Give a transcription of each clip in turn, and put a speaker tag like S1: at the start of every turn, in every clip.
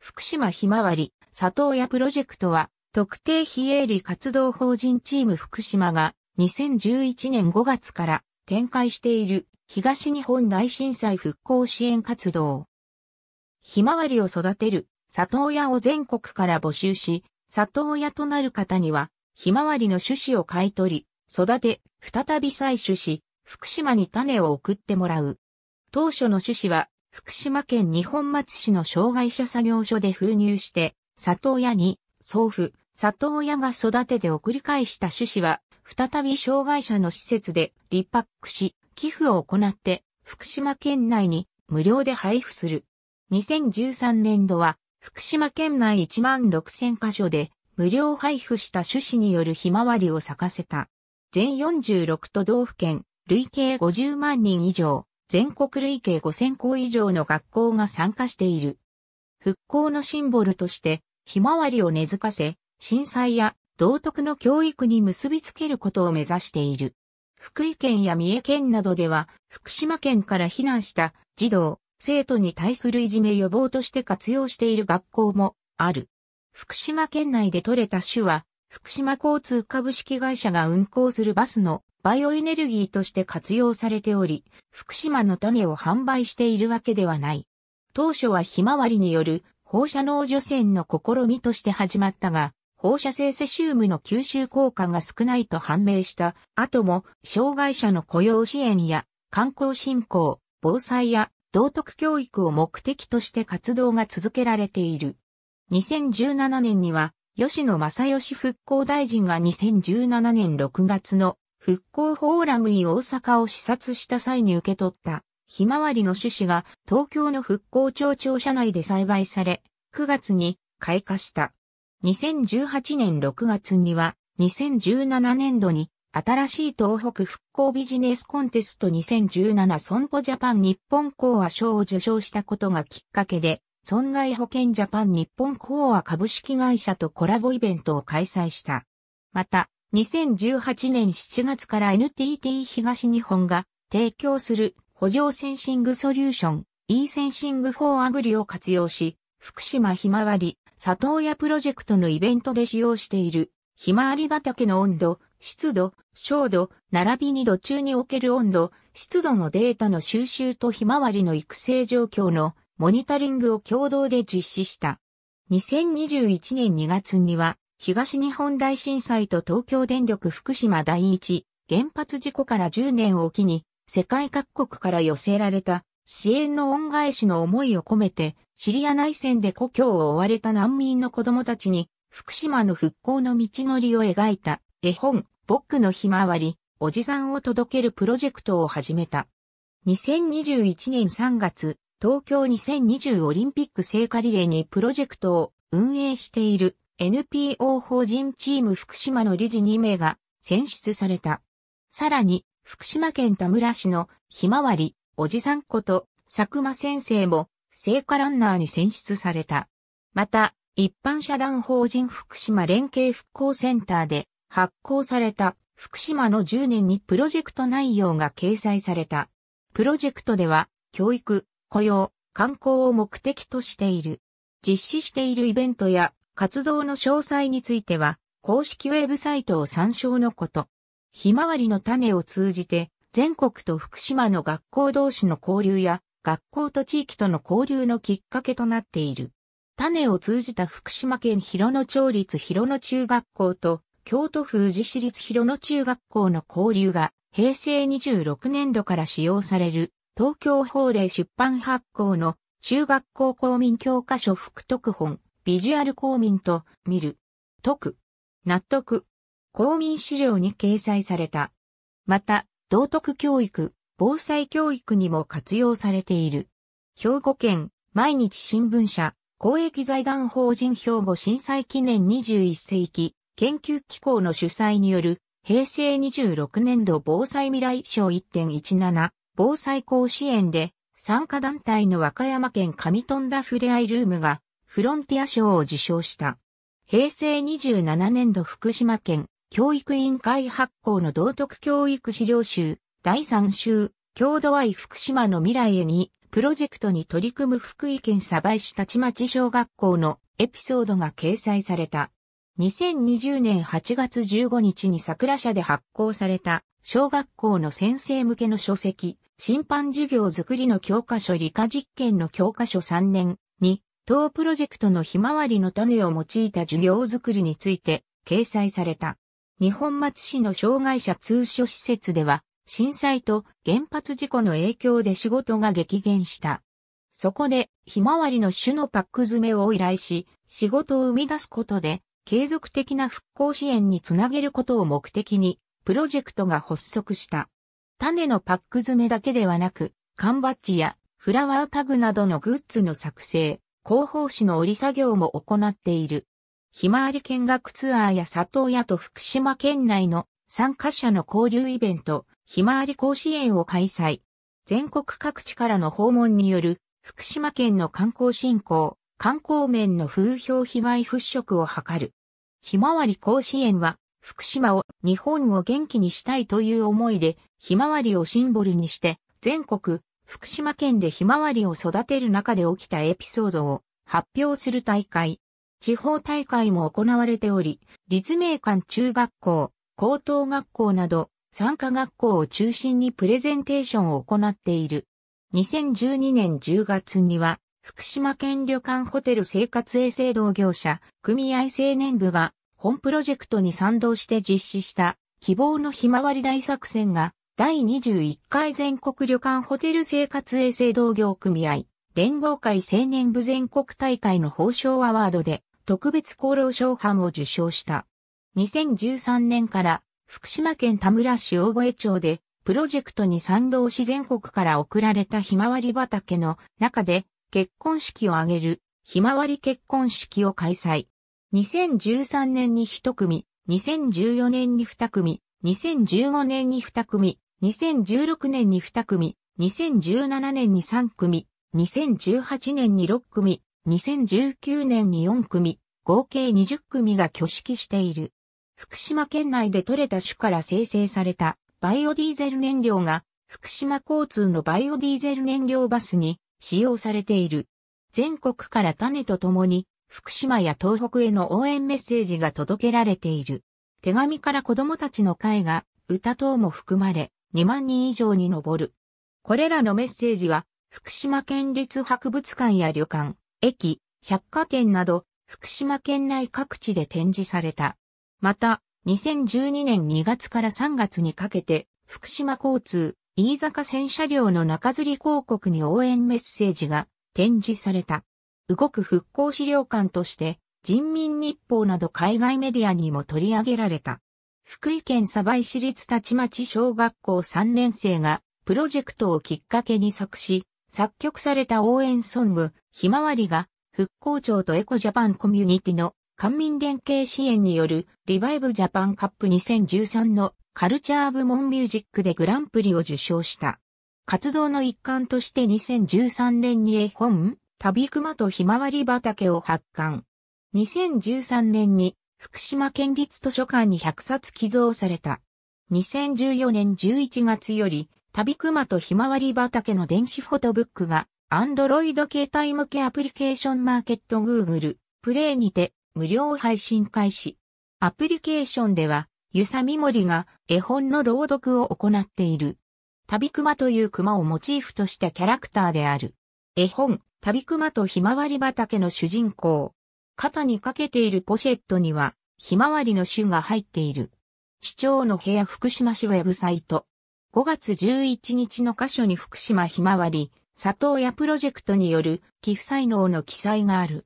S1: 福島ひまわり、里親プロジェクトは、特定非営利活動法人チーム福島が、2011年5月から展開している東日本大震災復興支援活動。ひまわりを育てる里親を全国から募集し、里親となる方には、ひまわりの種子を買い取り、育て、再び採取し、福島に種を送ってもらう。当初の種子は福島県二本松市の障害者作業所で封入して、里親に、送付、里親が育てて送り返した種子は、再び障害者の施設でリパックし、寄付を行って、福島県内に無料で配布する。2013年度は、福島県内1万6000箇所で、無料配布した種子によるひまわりを咲かせた。全46都道府県、累計50万人以上。全国累計5000校以上の学校が参加している。復興のシンボルとして、ひまわりを根付かせ、震災や道徳の教育に結びつけることを目指している。福井県や三重県などでは、福島県から避難した児童、生徒に対するいじめ予防として活用している学校もある。福島県内で取れた種は、福島交通株式会社が運行するバスのバイオエネルギーとして活用されており、福島の種を販売しているわけではない。当初はひまわりによる放射能除染の試みとして始まったが、放射性セシウムの吸収効果が少ないと判明した後も、障害者の雇用支援や観光振興、防災や道徳教育を目的として活動が続けられている。2017年には、吉野正義復興大臣が2017年6月の復興フォーラムに大阪を視察した際に受け取ったひまわりの種子が東京の復興庁庁舎内で栽培され、9月に開花した。2018年6月には2017年度に新しい東北復興ビジネスコンテスト2017損保ジャパン日本講和賞を受賞したことがきっかけで、損害保険ジャパン日本講和株式会社とコラボイベントを開催した。また、2018年7月から NTT 東日本が提供する補助センシングソリューション e センシング4アグリを活用し、福島ひまわり、里親プロジェクトのイベントで使用しているひまわり畑の温度、湿度、照度、並びに土中における温度、湿度のデータの収集とひまわりの育成状況のモニタリングを共同で実施した。2021年2月には東日本大震災と東京電力福島第一原発事故から10年を機に、世界各国から寄せられた支援の恩返しの思いを込めて、シリア内戦で故郷を追われた難民の子供たちに、福島の復興の道のりを描いた絵本、僕のひまわり、おじさんを届けるプロジェクトを始めた。2021年3月、東京2020オリンピック聖火リレーにプロジェクトを運営している NPO 法人チーム福島の理事2名が選出された。さらに、福島県田村市のひまわり、おじさんこと佐久間先生も聖火ランナーに選出された。また、一般社団法人福島連携復興センターで発行された福島の10年にプロジェクト内容が掲載された。プロジェクトでは、教育、雇用、観光を目的としている。実施しているイベントや活動の詳細については、公式ウェブサイトを参照のこと。ひまわりの種を通じて、全国と福島の学校同士の交流や、学校と地域との交流のきっかけとなっている。種を通じた福島県広野町立広野中学校と京都府宇治市立広野中学校の交流が平成26年度から使用される東京法令出版発行の中学校公民教科書副特本ビジュアル公民と見る、得。納得、公民資料に掲載された。また、道徳教育、防災教育にも活用されている。兵庫県、毎日新聞社、公益財団法人兵庫震災記念21世紀研究機構の主催による平成26年度防災未来賞1.17防災甲子園で参加団体の和歌山県上富田ふれあいルームがフロンティア賞を受賞した。平成27年度福島県教育委員会発行の道徳教育資料集第3集郷土愛福島の未来へにプロジェクトに取り組む福井県鯖江市立町小学校のエピソードが掲載された。2020年8月15日に桜社で発行された小学校の先生向けの書籍、審判授業づくりの教科書理科実験の教科書3年に同プロジェクトのひまわりの種を用いた授業づくりについて掲載された。日本松市の障害者通所施設では、震災と原発事故の影響で仕事が激減した。そこで、ひまわりの種のパック詰めを依頼し、仕事を生み出すことで、継続的な復興支援につなげることを目的に、プロジェクトが発足した。種のパック詰めだけではなく、缶バッジやフラワータグなどのグッズの作成、広報誌の折り作業も行っている。ひまわり見学ツアーや里親と福島県内の参加者の交流イベント、ひまわり甲子園を開催。全国各地からの訪問による福島県の観光振興、観光面の風評被害払拭を図る。ひまわり甲子園は福島を日本を元気にしたいという思いでひまわりをシンボルにして全国福島県でひまわりを育てる中で起きたエピソードを発表する大会。地方大会も行われており、立命館中学校、高等学校など、参加学校を中心にプレゼンテーションを行っている。2012年10月には、福島県旅館ホテル生活衛生同業者組合青年部が本プロジェクトに賛同して実施した希望のひまわり大作戦が第21回全国旅館ホテル生活衛生同業組合連合会青年部全国大会の報奨アワードで特別功労賞班を受賞した。2013年から福島県田村市大越町でプロジェクトに賛同し全国から送られたひまわり畑の中で結婚式を挙げるひまわり結婚式を開催。2013年に1組、2014年に2組、2015年に2組、2016年に2組、2017年に3組、2018年に6組、2019年に4組、合計20組が挙式している。福島県内で採れた種から生成されたバイオディーゼル燃料が福島交通のバイオディーゼル燃料バスに使用されている。全国から種とともに福島や東北への応援メッセージが届けられている。手紙から子供たちの会が歌等も含まれ、2万人以上に上る。これらのメッセージは、福島県立博物館や旅館、駅、百貨店など、福島県内各地で展示された。また、2012年2月から3月にかけて、福島交通、飯坂線車両の中吊り広告に応援メッセージが展示された。動く復興資料館として、人民日報など海外メディアにも取り上げられた。福井県鯖江市立立町小学校3年生が、プロジェクトをきっかけに作詞、作曲された応援ソング、ひまわりが、復興庁とエコジャパンコミュニティの官民連携支援によるリバイブジャパンカップ2013のカルチャー部門ミュージックでグランプリを受賞した。活動の一環として2013年に絵本、旅熊とひまわり畑を発刊。2013年に福島県立図書館に100冊寄贈された。2014年11月より、旅熊とひまわり畑の電子フォトブックが、アンドロイド携帯向けアプリケーションマーケット Google プレイにて無料配信開始。アプリケーションでは、ゆさみもりが絵本の朗読を行っている。旅熊という熊をモチーフとしたキャラクターである。絵本、旅熊とひまわり畑の主人公、肩にかけているポシェットには、ひまわりの種が入っている。市長の部屋福島市ウェブサイト。5月11日の箇所に福島ひまわり、里親プロジェクトによる寄付才能の記載がある。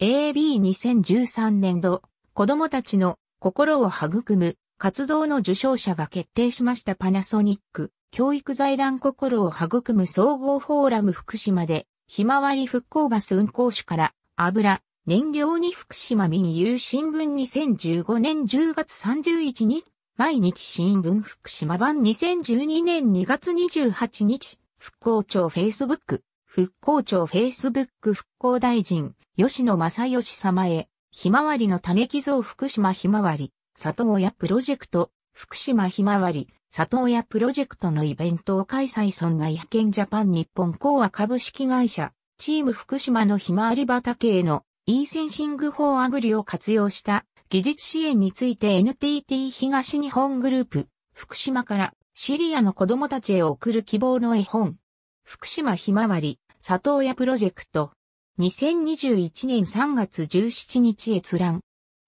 S1: AB2013 年度、子供たちの心を育む活動の受賞者が決定しましたパナソニック教育財団心を育む総合フォーラム福島でひまわり復興バス運行手から油、燃料に福島民友新聞2015年10月31日、毎日新聞福島版2012年2月28日、復興庁フェイスブック、復興庁フェイスブック復興大臣、吉野正義様へ、ひまわりの種木像福島ひまわり、里親プロジェクト、福島ひまわり、里親プロジェクトのイベントを開催損害保険ジャパン日本講和株式会社、チーム福島のひまわり畑への e センシング法アグリを活用した技術支援について NTT 東日本グループ、福島からシリアの子供たちへ送る希望の絵本、福島ひまわり、里親プロジェクト、2021年3月17日閲覧、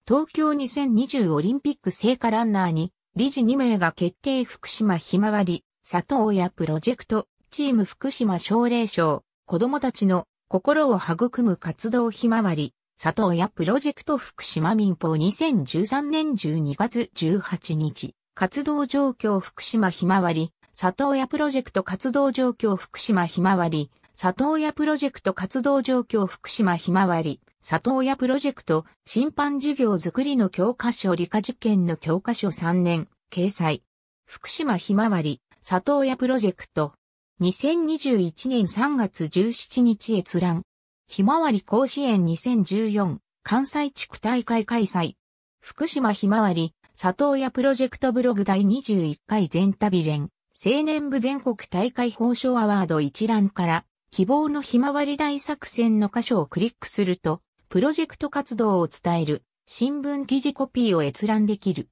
S1: 東京2020オリンピック聖火ランナーに理事2名が決定福島ひまわり、里親プロジェクト、チーム福島奨励賞、子供たちの心を育む活動ひまわり、里親プロジェクト福島民法2013年12月18日、活動状況福島ひまわり、里親プロジェクト活動状況福島ひまわり、里親プロジェクト活動状況福島ひまわり、里親プロジェクト、審判事業づくりの教科書理科受験の教科書3年、掲載。福島ひまわり、里親プロジェクト。2021年3月17日閲覧。ひまわり甲子園2014、関西地区大会開催。福島ひまわり、里親プロジェクトブログ第21回全旅連、青年部全国大会報奨アワード一覧から、希望のひまわり大作戦の箇所をクリックすると、プロジェクト活動を伝える、新聞記事コピーを閲覧できる。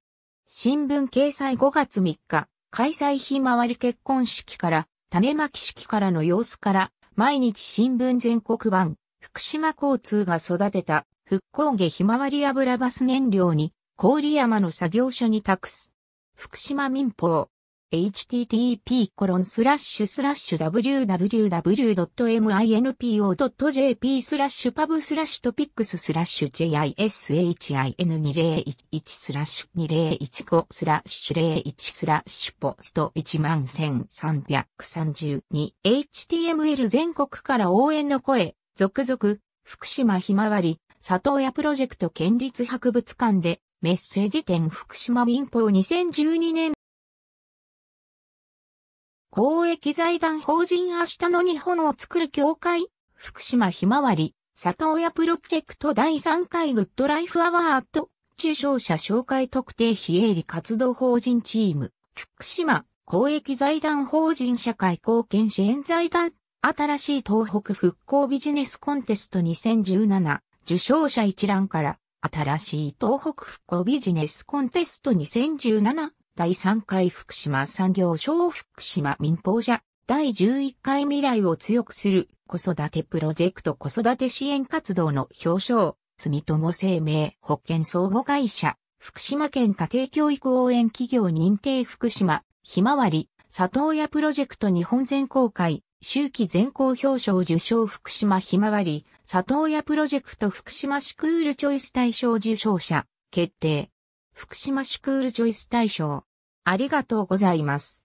S1: 新聞掲載5月3日、開催日回り結婚式から、種まき式からの様子から、毎日新聞全国版、福島交通が育てた、復興下ひまわり油バス燃料に、郡山の作業所に託す。福島民放。http://www.minpo.jp コロンススララッッシシュュスラッシュパブスラッシュトピックススラッシュ jishin2011 スラッシュ2015スラッシュ01スラッシュポスト 11332html 全国から応援の声、続々、福島ひまわり、里親プロジェクト県立博物館でメッセージ展福島民放2012年公益財団法人明日の日本を作る協会、福島ひまわり、里親プロジェクト第3回グッドライフアワード、受賞者紹介特定非営利活動法人チーム、福島公益財団法人社会貢献支援財団、新しい東北復興ビジネスコンテスト2017、受賞者一覧から、新しい東北復興ビジネスコンテスト2017第3回福島産業省福島民放社第11回未来を強くする子育てプロジェクト子育て支援活動の表彰、住友生命保険相互会社、福島県家庭教育応援企業認定福島、ひまわり、里親プロジェクト日本全公開、周期全校表彰受賞福島ひまわり、里親プロジェクト福島スクールチョイス大賞受賞者、決定。福島市クールジョイス大賞。ありがとうございます。